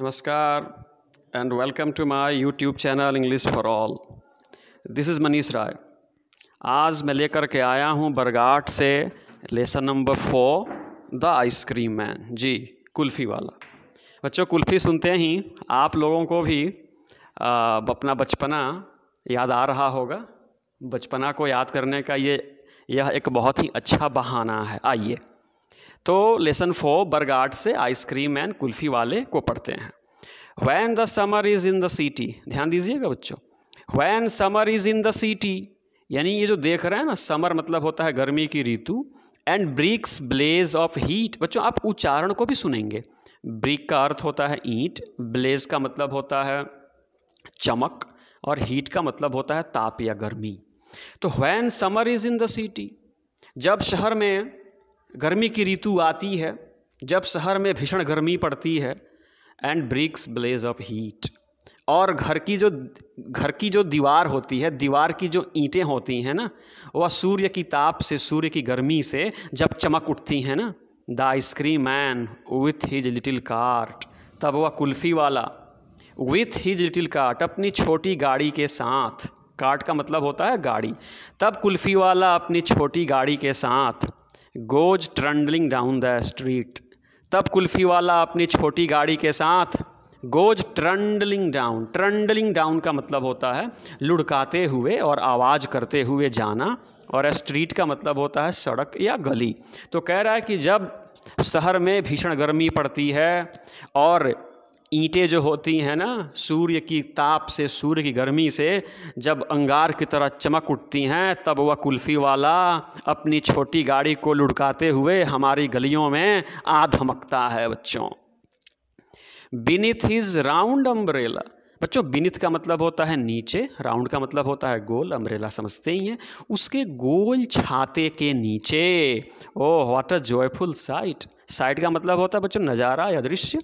नमस्कार and welcome to my YouTube channel English for all this is Manish Rai आज मैं लेकर के आया हूँ बरगाट से lesson number four the ice cream man जी कुल्फ़ी वाला बच्चों कुल्फ़ी सुनते ही आप लोगों को भी आ, अपना बचपना याद आ रहा होगा बचपना को याद करने का ये यह एक बहुत ही अच्छा बहाना है आइए तो लेसन फोर बर्गाट से आइसक्रीम एंड कुल्फ़ी वाले को पढ़ते हैं when the summer is in the city ध्यान दीजिएगा बच्चों when summer is in the city यानी ये जो देख रहे हैं ना समर मतलब होता है गर्मी की ऋतु and bricks blaze of heat बच्चों आप उच्चारण को भी सुनेंगे ब्रिक का अर्थ होता है ईंट ब्लेज का मतलब होता है चमक और हीट का मतलब होता है ताप या गर्मी तो when summer is in the city जब शहर में गर्मी की ऋतु आती है जब शहर में भीषण गर्मी पड़ती है and bricks blaze of heat और घर की जो घर की जो दीवार होती है दीवार की जो ईंटें होती हैं ना वह सूर्य की ताप से सूर्य की गर्मी से जब चमक उठती हैं ना the ice cream man with his little cart तब वह कुल्फ़ी वाला विथ हिज लिटिल कार्ट अपनी छोटी गाड़ी के साथ कार्ट का मतलब होता है गाड़ी तब कुल्फ़ी वाला अपनी छोटी गाड़ी के साथ goes trundling down the street तब कुल्फ़ी वाला अपनी छोटी गाड़ी के साथ goes trundling down trundling down का मतलब होता है लुढ़काते हुए और आवाज़ करते हुए जाना और स्ट्रीट का मतलब होता है सड़क या गली तो कह रहा है कि जब शहर में भीषण गर्मी पड़ती है और ईंटें जो होती हैं ना सूर्य की ताप से सूर्य की गर्मी से जब अंगार की तरह चमक उठती हैं तब वह कुल्फ़ी वाला अपनी छोटी गाड़ी को लुढ़काते हुए हमारी गलियों में आ धमकता है बच्चों बिनिथ हिज राउंड अम्ब्रेला बच्चों बिनित का मतलब होता है नीचे राउंड का मतलब होता है गोल अम्ब्रेला समझते ही हैं उसके गोल छाते के नीचे oh what a joyful sight sight का मतलब होता है बच्चों नज़ारा या दृश्य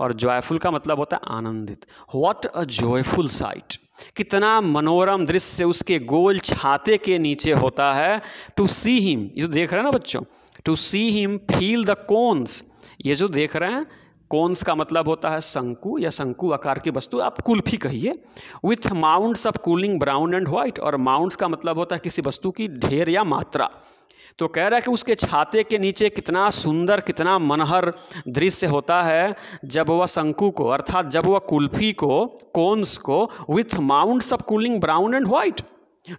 और जॉयफुल का मतलब होता है आनंदित व्हाट अ जॉयफुल साइट कितना मनोरम दृश्य उसके गोल छाते के नीचे होता है टू सी हिम ये जो देख रहे हैं ना बच्चों to see him feel the cones ये जो देख रहे हैं कोन्स का मतलब होता है शंकु या शंकु आकार की वस्तु आप कुल्फी कहिए with mounds of cooling brown and white और माउंट्स का मतलब होता है किसी वस्तु की ढेर या मात्रा तो कह रहा है कि उसके छाते के नीचे कितना सुंदर कितना मनहर दृश्य होता है जब वह शंकु को अर्थात जब वह कुल्फी को कोन्स को with mounds of cooling brown and white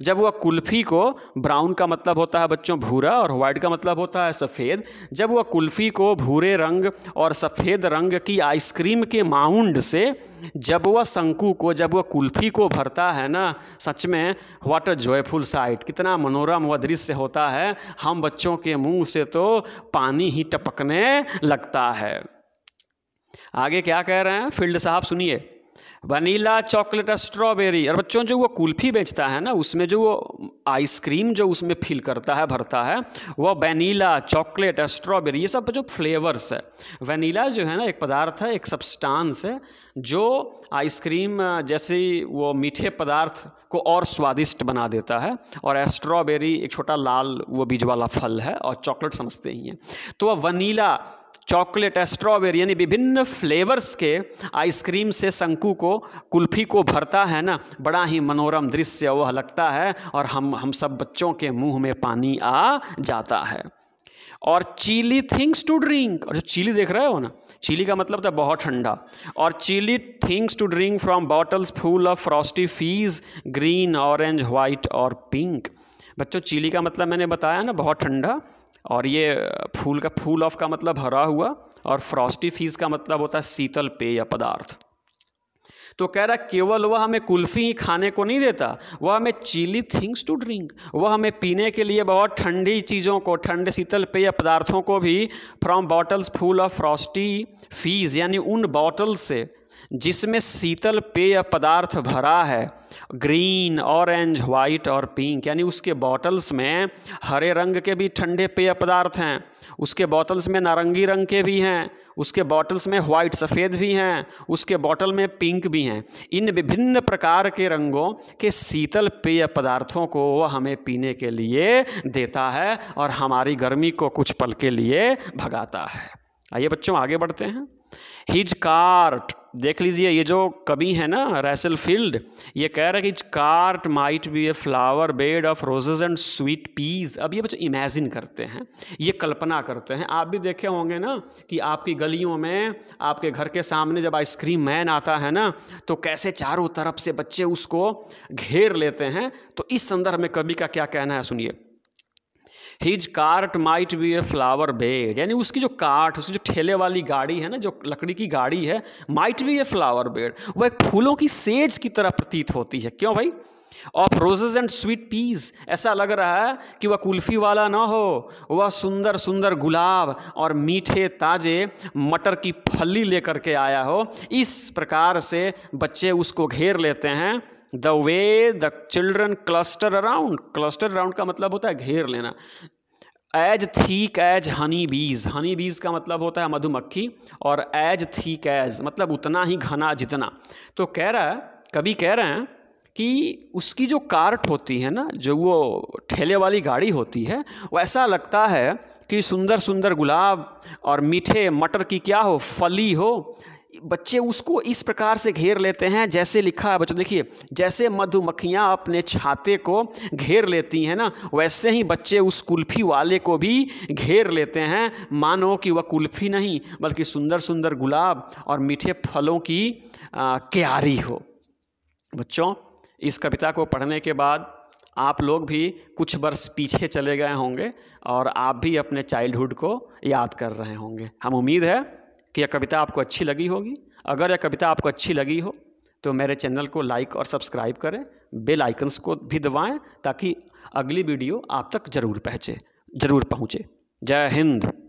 जब वह कुल्फ़ी को ब्राउन का मतलब होता है बच्चों भूरा और वाइट का मतलब होता है सफ़ेद जब वह कुल्फ़ी को भूरे रंग और सफ़ेद रंग की आइसक्रीम के माउंड से जब वह शंकु को जब वह कुल्फ़ी को भरता है ना सच में वाट अ जॉयफुल साइट कितना मनोरम वह दृश्य होता है हम बच्चों के मुंह से तो पानी ही टपकने लगता है आगे क्या कह रहे हैं फील्ड साहब सुनिए वनीला चॉकलेट स्ट्रॉबेरी और बच्चों जो वो कुल्फी बेचता है ना उसमें जो वो आइसक्रीम जो उसमें फिल करता है भरता है वह वनीला चॉकलेट स्ट्रॉबेरी ये सब जो फ्लेवर्स है वनीला जो है ना एक पदार्थ है एक सब्सटांस है जो आइसक्रीम जैसे वो मीठे पदार्थ को और स्वादिष्ट बना देता है और स्ट्रॉबेरी एक छोटा लाल वो बीज वाला फल है और चॉकलेट समझते ही हैं तो वह वनीला चॉकलेट स्ट्रॉबेरी यानी विभिन्न फ्लेवर्स के आइसक्रीम से शंकु को कुल्फी को भरता है ना बड़ा ही मनोरम दृश्य वह लगता है और हम हम सब बच्चों के मुंह में पानी आ जाता है और चिली थिंग्स टू ड्रिंक और जो चिली देख रहे हो ना चिली का मतलब था तो बहुत ठंडा और chilly things to drink from bottles full of frosty fizz green orange white और पिंक बच्चों चिली का मतलब मैंने बताया ना बहुत ठंडा और ये फूल का फूल ऑफ का मतलब हरा हुआ और फ्रॉस्टी फीस का मतलब होता है शीतल पेय या पदार्थ तो कह रहा केवल वह हमें कुल्फ़ी ही खाने को नहीं देता वह हमें चीली थिंग्स टू ड्रिंक वह हमें पीने के लिए बहुत ठंडी चीज़ों को ठंडे शीतल पेय पदार्थों को भी from bottles full of frosty fizz यानी उन बॉटल से जिसमें शीतल पेय पदार्थ भरा है ग्रीन ऑरेंज वाइट और पिंक यानी उसके बॉटल्स में हरे रंग के भी ठंडे पेय पदार्थ हैं उसके बॉटल्स में नारंगी रंग के भी हैं उसके बॉटल्स में वाइट सफ़ेद भी हैं उसके बॉटल में पिंक भी हैं इन विभिन्न प्रकार के रंगों के शीतल पेय पदार्थों को वह हमें पीने के लिए देता है और हमारी गर्मी को कुछ पल के लिए भगाता है आइए बच्चों आगे बढ़ते हैं हिज कार्ट देख लीजिए ये जो कवि है ना रैसल फील्ड ये कह रहा है कि cart might be a flower bed of roses and sweet peas अब ये बच्चे इमेजिन करते हैं ये कल्पना करते हैं आप भी देखे होंगे ना कि आपकी गलियों में आपके घर के सामने जब आइसक्रीम मैन आता है ना तो कैसे चारों तरफ से बच्चे उसको घेर लेते हैं तो इस संदर्भ में कवि का क्या कहना है सुनिए his cart might be a flower bed यानी उसकी जो कार्ट उसकी जो ठेले वाली गाड़ी है ना जो लकड़ी की गाड़ी है might be a flower bed वह एक फूलों की सेज की तरह प्रतीत होती है क्यों भाई of roses and sweet peas ऐसा लग रहा है कि वह कुल्फी वाला ना हो वह सुंदर सुंदर गुलाब और मीठे ताजे मटर की फली लेकर के आया हो इस प्रकार से बच्चे उसको घेर लेते हैं the way the children cluster around cluster around का मतलब होता है घेर लेना एज थीक एज हनी बीज हनी बीज का मतलब होता है मधुमक्खी और एज थीक एज मतलब उतना ही घना जितना तो कह रहा है कभी कह रहे हैं कि उसकी जो कार्ट होती है ना जो वो ठेले वाली गाड़ी होती है वो ऐसा लगता है कि सुंदर सुंदर गुलाब और मीठे मटर की क्या हो फली हो बच्चे उसको इस प्रकार से घेर लेते हैं जैसे लिखा है बच्चों देखिए जैसे मधुमक्खियाँ अपने छाते को घेर लेती हैं ना वैसे ही बच्चे उस कुल्फी वाले को भी घेर लेते हैं मानो कि वह कुल्फी नहीं बल्कि सुंदर सुंदर गुलाब और मीठे फलों की क्यारी हो बच्चों इस कविता को पढ़ने के बाद आप लोग भी कुछ वर्ष पीछे चले गए होंगे और आप भी अपने चाइल्डहुड को याद कर रहे होंगे हम उम्मीद है कि यह कविता आपको अच्छी लगी होगी अगर यह कविता आपको अच्छी लगी हो तो मेरे चैनल को लाइक और सब्सक्राइब करें बेल आइकन्स को भी दबाएं ताकि अगली वीडियो आप तक ज़रूर पहुँचे ज़रूर पहुँचे जय हिंद